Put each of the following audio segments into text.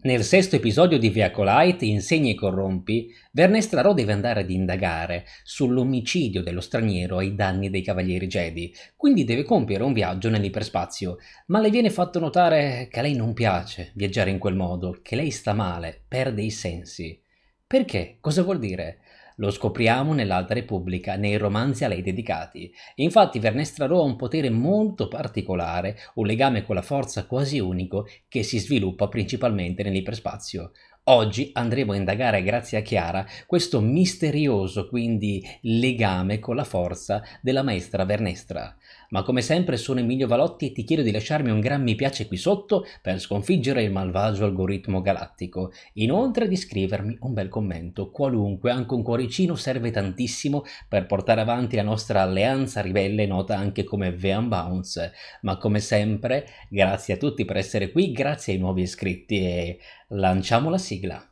Nel sesto episodio di Viacolite, Insegni e Corrompi, Vernestraro deve andare ad indagare sull'omicidio dello straniero ai danni dei Cavalieri Jedi, quindi deve compiere un viaggio nell'iperspazio, ma le viene fatto notare che a lei non piace viaggiare in quel modo, che lei sta male, perde i sensi. Perché? Cosa vuol dire? Lo scopriamo nell'Alta Repubblica, nei romanzi a lei dedicati. Infatti Vernestra Vernestraro ha un potere molto particolare, un legame con la forza quasi unico che si sviluppa principalmente nell'iperspazio. Oggi andremo a indagare, grazie a Chiara, questo misterioso quindi legame con la forza della maestra Vernestra. Ma come sempre sono Emilio Valotti e ti chiedo di lasciarmi un gran mi piace qui sotto per sconfiggere il malvagio algoritmo galattico. Inoltre di scrivermi un bel commento, qualunque, anche un cuoricino serve tantissimo per portare avanti la nostra alleanza ribelle nota anche come Vean Bounce. Ma come sempre, grazie a tutti per essere qui, grazie ai nuovi iscritti e lanciamo la sigla.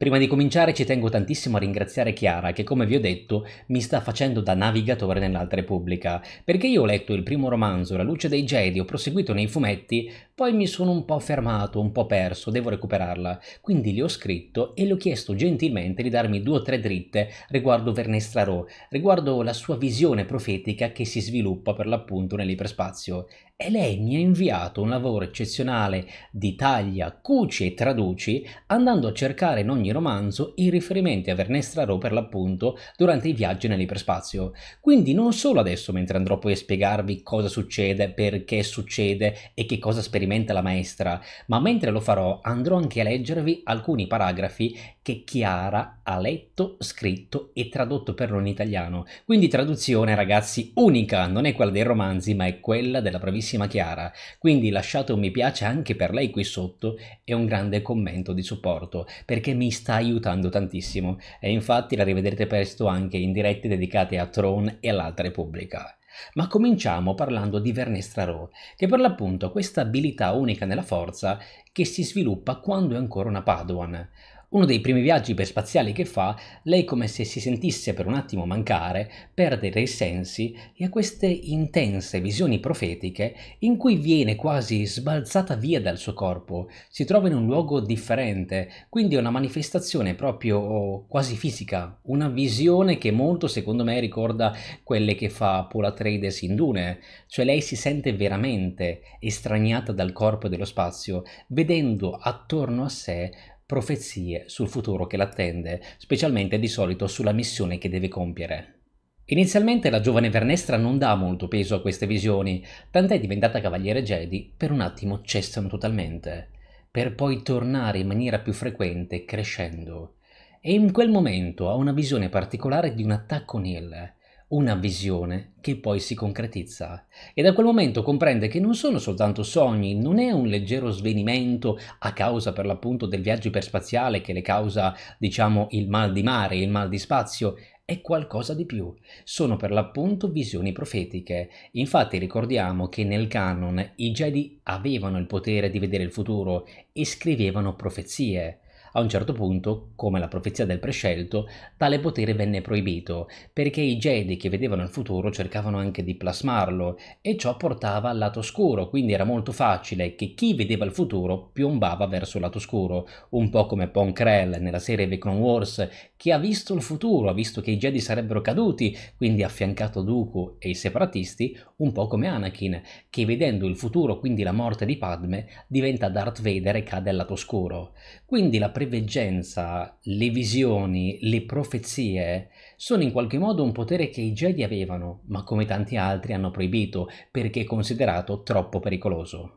Prima di cominciare ci tengo tantissimo a ringraziare Chiara che come vi ho detto mi sta facendo da navigatore nell'alta repubblica perché io ho letto il primo romanzo La luce dei Jedi, ho proseguito nei fumetti poi mi sono un po' fermato, un po' perso, devo recuperarla. Quindi gli ho scritto e le ho chiesto gentilmente di darmi due o tre dritte riguardo Vernestra Rowe, riguardo la sua visione profetica che si sviluppa per l'appunto nell'iperspazio. E lei mi ha inviato un lavoro eccezionale di taglia, cuci e traduci, andando a cercare in ogni romanzo i riferimenti a Vernestra Rowe per l'appunto durante i viaggi nell'iperspazio. Quindi non solo adesso mentre andrò poi a spiegarvi cosa succede, perché succede e che cosa sperimentate complimenta la maestra, ma mentre lo farò andrò anche a leggervi alcuni paragrafi che Chiara ha letto, scritto e tradotto per noi in italiano. Quindi traduzione, ragazzi, unica, non è quella dei romanzi, ma è quella della bravissima Chiara. Quindi lasciate un mi piace anche per lei qui sotto e un grande commento di supporto, perché mi sta aiutando tantissimo. E infatti la rivedrete presto anche in dirette dedicate a Tron e all'Alta Repubblica. Ma cominciamo parlando di Vernestra Row, che per l'appunto ha questa abilità unica nella forza che si sviluppa quando è ancora una Padawan, uno dei primi viaggi iperspaziali che fa, lei come se si sentisse per un attimo mancare, perdere i sensi e ha queste intense visioni profetiche in cui viene quasi sbalzata via dal suo corpo, si trova in un luogo differente, quindi è una manifestazione proprio oh, quasi fisica, una visione che molto secondo me ricorda quelle che fa Paula Trades in Dune, cioè lei si sente veramente estraniata dal corpo e dello spazio, vedendo attorno a sé profezie sul futuro che l'attende, specialmente di solito sulla missione che deve compiere. Inizialmente la giovane Vernestra non dà molto peso a queste visioni, tant'è diventata cavaliere Jedi per un attimo cessano totalmente, per poi tornare in maniera più frequente crescendo. E in quel momento ha una visione particolare di un attacco Nil, una visione che poi si concretizza e da quel momento comprende che non sono soltanto sogni, non è un leggero svenimento a causa per l'appunto del viaggio iperspaziale che le causa diciamo il mal di mare, il mal di spazio, è qualcosa di più, sono per l'appunto visioni profetiche. Infatti ricordiamo che nel canon i Jedi avevano il potere di vedere il futuro e scrivevano profezie. A un certo punto, come la profezia del prescelto, tale potere venne proibito, perché i Jedi che vedevano il futuro cercavano anche di plasmarlo, e ciò portava al lato scuro, quindi era molto facile che chi vedeva il futuro piombava verso il lato scuro, un po' come Ponkrell nella serie The Clone Wars, che ha visto il futuro, ha visto che i Jedi sarebbero caduti, quindi ha affiancato Dooku e i separatisti, un po' come Anakin, che vedendo il futuro, quindi la morte di Padme, diventa Darth Vader e cade al lato scuro. Quindi la preveggenza, le visioni, le profezie sono in qualche modo un potere che i Jedi avevano, ma come tanti altri hanno proibito perché considerato troppo pericoloso.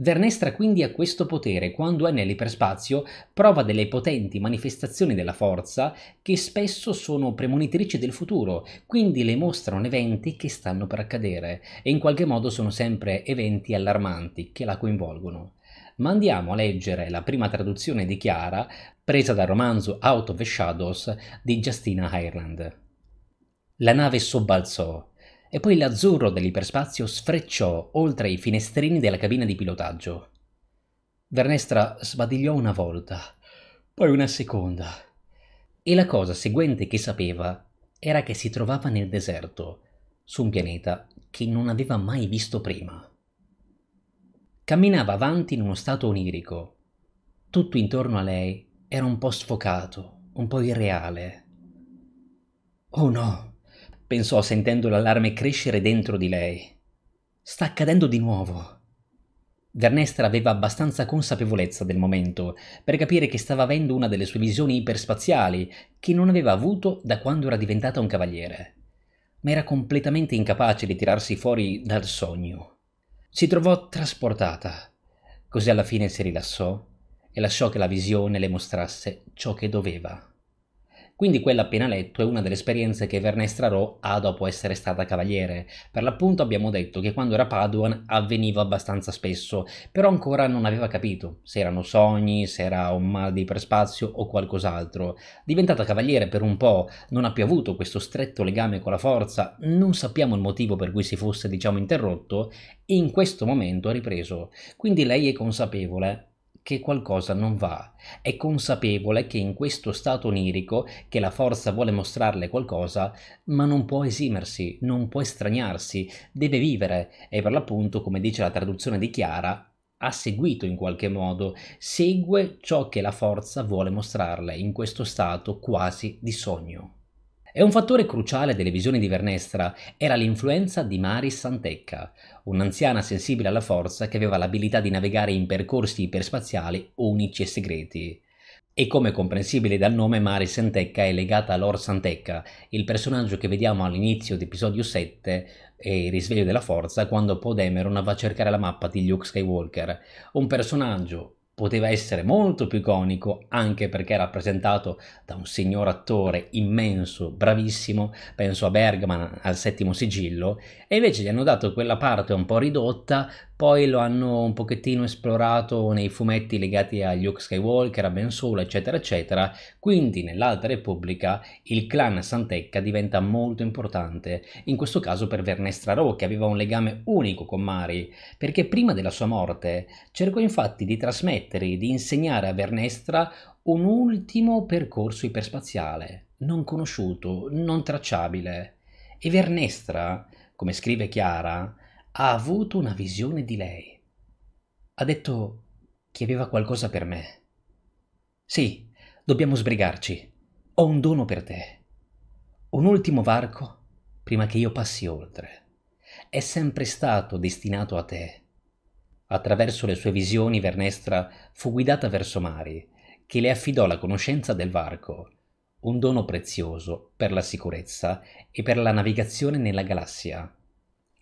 Vernestra quindi ha questo potere quando è nell'iperspazio, prova delle potenti manifestazioni della forza che spesso sono premonitrici del futuro, quindi le mostrano eventi che stanno per accadere e in qualche modo sono sempre eventi allarmanti che la coinvolgono ma andiamo a leggere la prima traduzione di Chiara presa dal romanzo Out of the Shadows di Justina Ireland. La nave sobbalzò e poi l'azzurro dell'iperspazio sfrecciò oltre i finestrini della cabina di pilotaggio. Vernestra sbadigliò una volta, poi una seconda. E la cosa seguente che sapeva era che si trovava nel deserto, su un pianeta che non aveva mai visto prima. Camminava avanti in uno stato onirico. Tutto intorno a lei era un po' sfocato, un po' irreale. Oh no, pensò sentendo l'allarme crescere dentro di lei. Sta accadendo di nuovo. Vernestra aveva abbastanza consapevolezza del momento per capire che stava avendo una delle sue visioni iperspaziali che non aveva avuto da quando era diventata un cavaliere, ma era completamente incapace di tirarsi fuori dal sogno. Si trovò trasportata, così alla fine si rilassò e lasciò che la visione le mostrasse ciò che doveva. Quindi quella appena letto è una delle esperienze che Vernestra Ro ha dopo essere stata cavaliere. Per l'appunto abbiamo detto che quando era Paduan avveniva abbastanza spesso, però ancora non aveva capito se erano sogni, se era un mal di iperspazio o qualcos'altro. Diventata cavaliere per un po', non ha più avuto questo stretto legame con la forza, non sappiamo il motivo per cui si fosse diciamo interrotto, e in questo momento ha ripreso. Quindi lei è consapevole che qualcosa non va, è consapevole che in questo stato onirico, che la forza vuole mostrarle qualcosa, ma non può esimersi, non può estraniarsi, deve vivere e per l'appunto, come dice la traduzione di Chiara, ha seguito in qualche modo, segue ciò che la forza vuole mostrarle in questo stato quasi di sogno. E un fattore cruciale delle visioni di Vernestra era l'influenza di Maris Santecca, un'anziana sensibile alla forza che aveva l'abilità di navigare in percorsi iperspaziali unici e segreti. E come comprensibile dal nome, Maris Santecca è legata a Lord Santecca, il personaggio che vediamo all'inizio di episodio 7 e il risveglio della forza quando Podemeron va a cercare la mappa di Luke Skywalker, un personaggio poteva essere molto più iconico anche perché rappresentato da un signor attore immenso, bravissimo, penso a Bergman al settimo sigillo, e invece gli hanno dato quella parte un po' ridotta poi lo hanno un pochettino esplorato nei fumetti legati a Luke Skywalker, a Ben Solo, eccetera, eccetera. Quindi nell'Alta Repubblica il clan Santecca diventa molto importante, in questo caso per Vernestra Row che aveva un legame unico con Mari, perché prima della sua morte cercò infatti di trasmettere, di insegnare a Vernestra un ultimo percorso iperspaziale, non conosciuto, non tracciabile. E Vernestra, come scrive Chiara, ha avuto una visione di lei. Ha detto che aveva qualcosa per me. Sì, dobbiamo sbrigarci. Ho un dono per te. Un ultimo varco prima che io passi oltre. È sempre stato destinato a te. Attraverso le sue visioni Vernestra fu guidata verso Mari, che le affidò la conoscenza del varco, un dono prezioso per la sicurezza e per la navigazione nella galassia.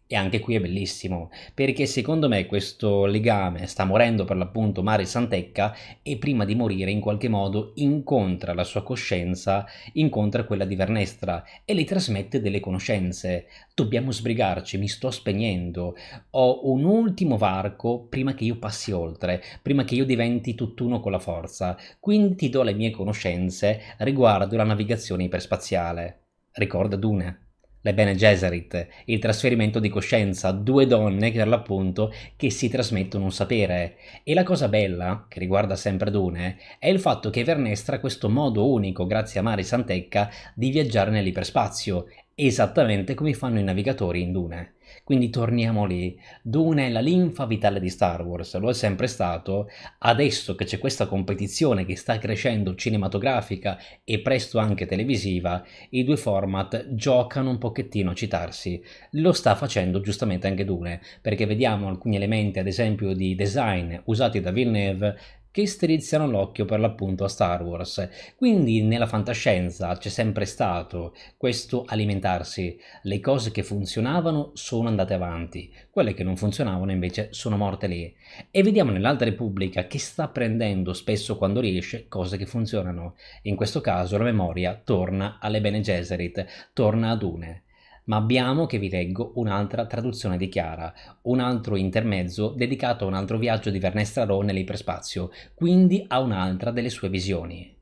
E anche qui è bellissimo, perché secondo me questo legame sta morendo per l'appunto Mari Santecca e prima di morire in qualche modo incontra la sua coscienza, incontra quella di Vernestra e le trasmette delle conoscenze. Dobbiamo sbrigarci, mi sto spegnendo, ho un ultimo varco prima che io passi oltre, prima che io diventi tutt'uno con la forza, quindi ti do le mie conoscenze riguardo la navigazione iperspaziale. Ricorda Dune le Bene Gesserit, il trasferimento di coscienza, due donne che per l'appunto che si trasmettono un sapere. E la cosa bella, che riguarda sempre Dune, è il fatto che Vernestra ha questo modo unico, grazie a Mari Santecca, di viaggiare nell'iperspazio, esattamente come fanno i navigatori in Dune. Quindi torniamo lì. Dune è la linfa vitale di Star Wars, lo è sempre stato. Adesso che c'è questa competizione che sta crescendo cinematografica e presto anche televisiva, i due format giocano un pochettino a citarsi. Lo sta facendo giustamente anche Dune, perché vediamo alcuni elementi, ad esempio, di design usati da Villeneuve che strizzano l'occhio per l'appunto a Star Wars. Quindi nella fantascienza c'è sempre stato questo alimentarsi. Le cose che funzionavano sono andate avanti, quelle che non funzionavano invece sono morte lì. E vediamo nell'Alta Repubblica che sta prendendo spesso quando riesce cose che funzionano. In questo caso la memoria torna alle Bene Gesserit, torna ad Une ma abbiamo, che vi leggo, un'altra traduzione di Chiara, un altro intermezzo dedicato a un altro viaggio di Vernestrarò nell'iperspazio, quindi a un'altra delle sue visioni.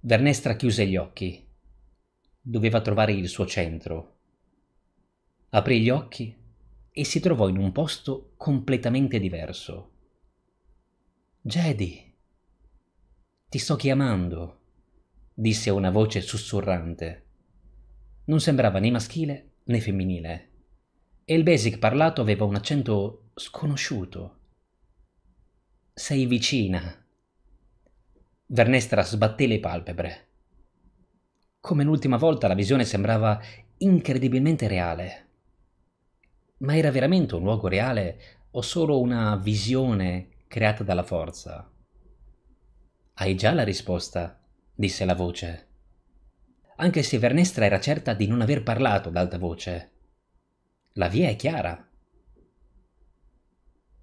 Vernestra chiuse gli occhi. Doveva trovare il suo centro. Aprì gli occhi e si trovò in un posto completamente diverso. Jedi, ti sto chiamando, disse una voce sussurrante non sembrava né maschile né femminile. E il basic parlato aveva un accento sconosciuto. Sei vicina. Vernestra sbatté le palpebre. Come l'ultima volta la visione sembrava incredibilmente reale. Ma era veramente un luogo reale o solo una visione creata dalla forza? Hai già la risposta, disse la voce anche se Vernestra era certa di non aver parlato ad alta voce. La via è chiara.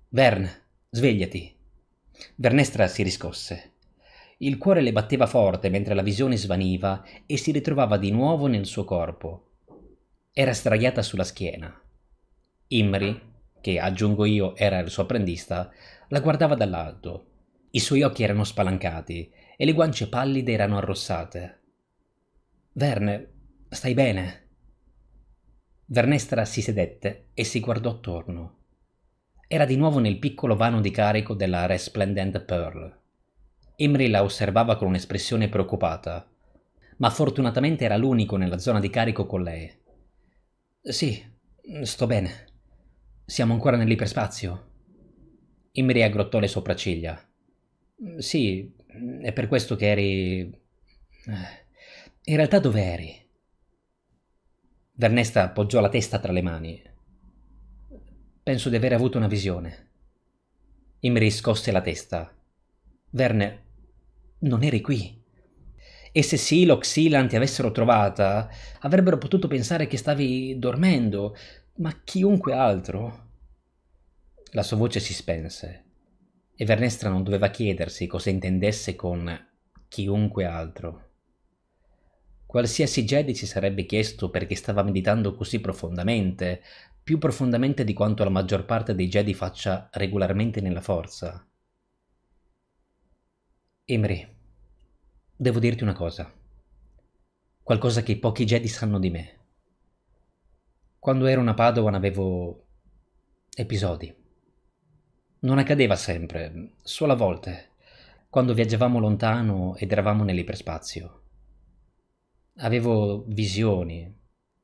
Vern, svegliati. Vernestra si riscosse. Il cuore le batteva forte mentre la visione svaniva e si ritrovava di nuovo nel suo corpo. Era sdraiata sulla schiena. Imri, che aggiungo io era il suo apprendista, la guardava dall'alto. I suoi occhi erano spalancati e le guance pallide erano arrossate. Verne, stai bene? Vernestra si sedette e si guardò attorno. Era di nuovo nel piccolo vano di carico della Resplendent Pearl. Emry la osservava con un'espressione preoccupata, ma fortunatamente era l'unico nella zona di carico con lei. Sì, sto bene. Siamo ancora nell'iperspazio. Emry aggrottò le sopracciglia. Sì, è per questo che eri... Eh, in realtà dove eri? D'Ernesta appoggiò la testa tra le mani. Penso di aver avuto una visione. Imri scosse la testa. Verne, non eri qui. E se Silo o Xilan ti avessero trovata, avrebbero potuto pensare che stavi dormendo, ma chiunque altro. La sua voce si spense, e Vernestra non doveva chiedersi cosa intendesse con chiunque altro. Qualsiasi Jedi si sarebbe chiesto perché stava meditando così profondamente, più profondamente di quanto la maggior parte dei Jedi faccia regolarmente nella forza. Imri, devo dirti una cosa. Qualcosa che pochi Jedi sanno di me. Quando ero una Padovan avevo episodi. Non accadeva sempre, solo a volte, quando viaggiavamo lontano ed eravamo nell'iperspazio avevo visioni,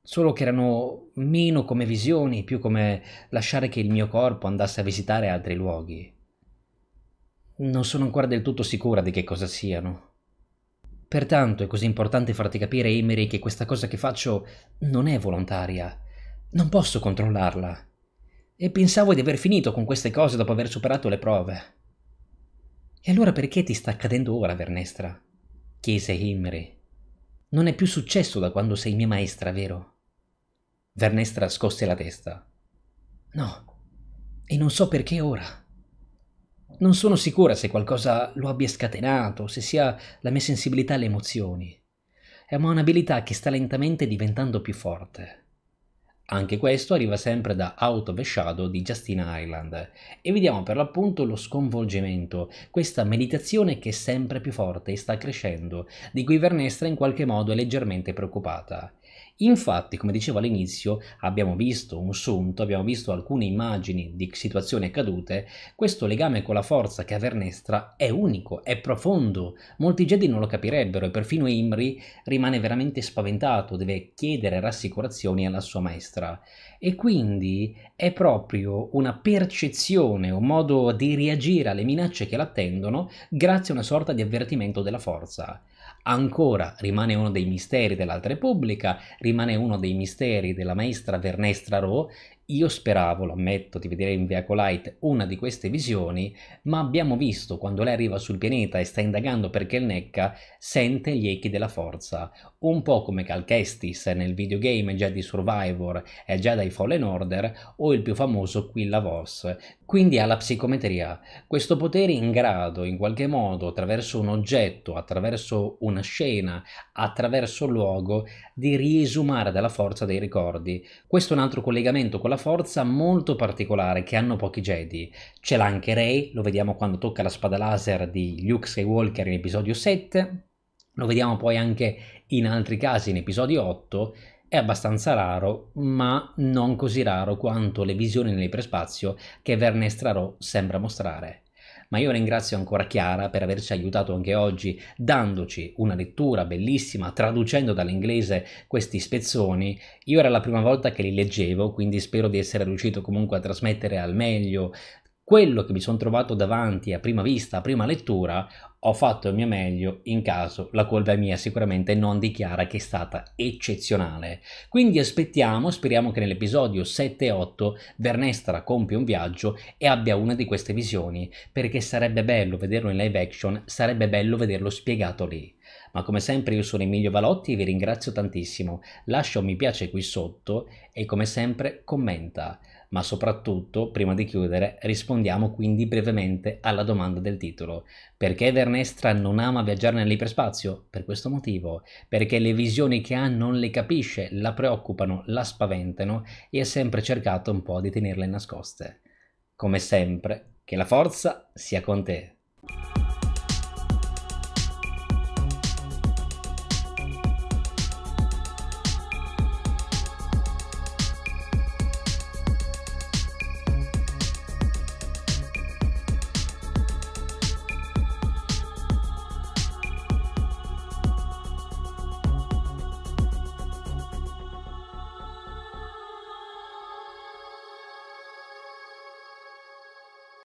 solo che erano meno come visioni, più come lasciare che il mio corpo andasse a visitare altri luoghi. Non sono ancora del tutto sicura di che cosa siano. Pertanto è così importante farti capire, Emery, che questa cosa che faccio non è volontaria. Non posso controllarla. E pensavo di aver finito con queste cose dopo aver superato le prove. E allora perché ti sta accadendo ora, Vernestra? chiese Emery. Non è più successo da quando sei mia maestra, vero? Vernestra scosse la testa. No, e non so perché ora. Non sono sicura se qualcosa lo abbia scatenato, se sia la mia sensibilità alle emozioni. È un'abilità che sta lentamente diventando più forte. Anche questo arriva sempre da Out of the Shadow di Justina Island. e vediamo per l'appunto lo sconvolgimento, questa meditazione che è sempre più forte e sta crescendo, di cui Vernestra in qualche modo è leggermente preoccupata. Infatti, come dicevo all'inizio, abbiamo visto un sunto, abbiamo visto alcune immagini di situazioni accadute, questo legame con la forza che ha Vernestra è unico, è profondo, molti Jedi non lo capirebbero e perfino Imri rimane veramente spaventato, deve chiedere rassicurazioni alla sua maestra. E quindi è proprio una percezione, un modo di reagire alle minacce che l'attendono grazie a una sorta di avvertimento della forza ancora rimane uno dei misteri dell'altra Repubblica, rimane uno dei misteri della maestra Vernestra Rowe io speravo, lo ammetto, di vedere in via Colite una di queste visioni, ma abbiamo visto quando lei arriva sul pianeta e sta indagando perché il Necca sente gli echi della forza, un po' come Calchestis nel videogame già di Survivor e già dai Fallen Order o il più famoso Quilla Voss. Quindi ha la psicometria, questo potere in grado in qualche modo attraverso un oggetto, attraverso una scena, attraverso un luogo di riesumare dalla forza dei ricordi. Questo è un altro collegamento con la quella forza molto particolare che hanno pochi Jedi. Ce l'ha anche Rey, lo vediamo quando tocca la spada laser di Luke Skywalker in episodio 7, lo vediamo poi anche in altri casi in episodio 8, è abbastanza raro, ma non così raro quanto le visioni nell'iperspazio che Vernestraro sembra mostrare ma io ringrazio ancora Chiara per averci aiutato anche oggi dandoci una lettura bellissima, traducendo dall'inglese questi spezzoni. Io era la prima volta che li leggevo, quindi spero di essere riuscito comunque a trasmettere al meglio quello che mi sono trovato davanti a prima vista, a prima lettura, ho fatto il mio meglio in caso la colpa è mia sicuramente non dichiara che è stata eccezionale. Quindi aspettiamo, speriamo che nell'episodio 7-8 Vernestra compia un viaggio e abbia una di queste visioni, perché sarebbe bello vederlo in live action, sarebbe bello vederlo spiegato lì. Ma come sempre io sono Emilio Valotti e vi ringrazio tantissimo, lascia un mi piace qui sotto e come sempre commenta ma soprattutto, prima di chiudere, rispondiamo quindi brevemente alla domanda del titolo. Perché Vernestra non ama viaggiare nell'iperspazio? Per questo motivo, perché le visioni che ha non le capisce, la preoccupano, la spaventano e ha sempre cercato un po' di tenerle nascoste. Come sempre, che la forza sia con te.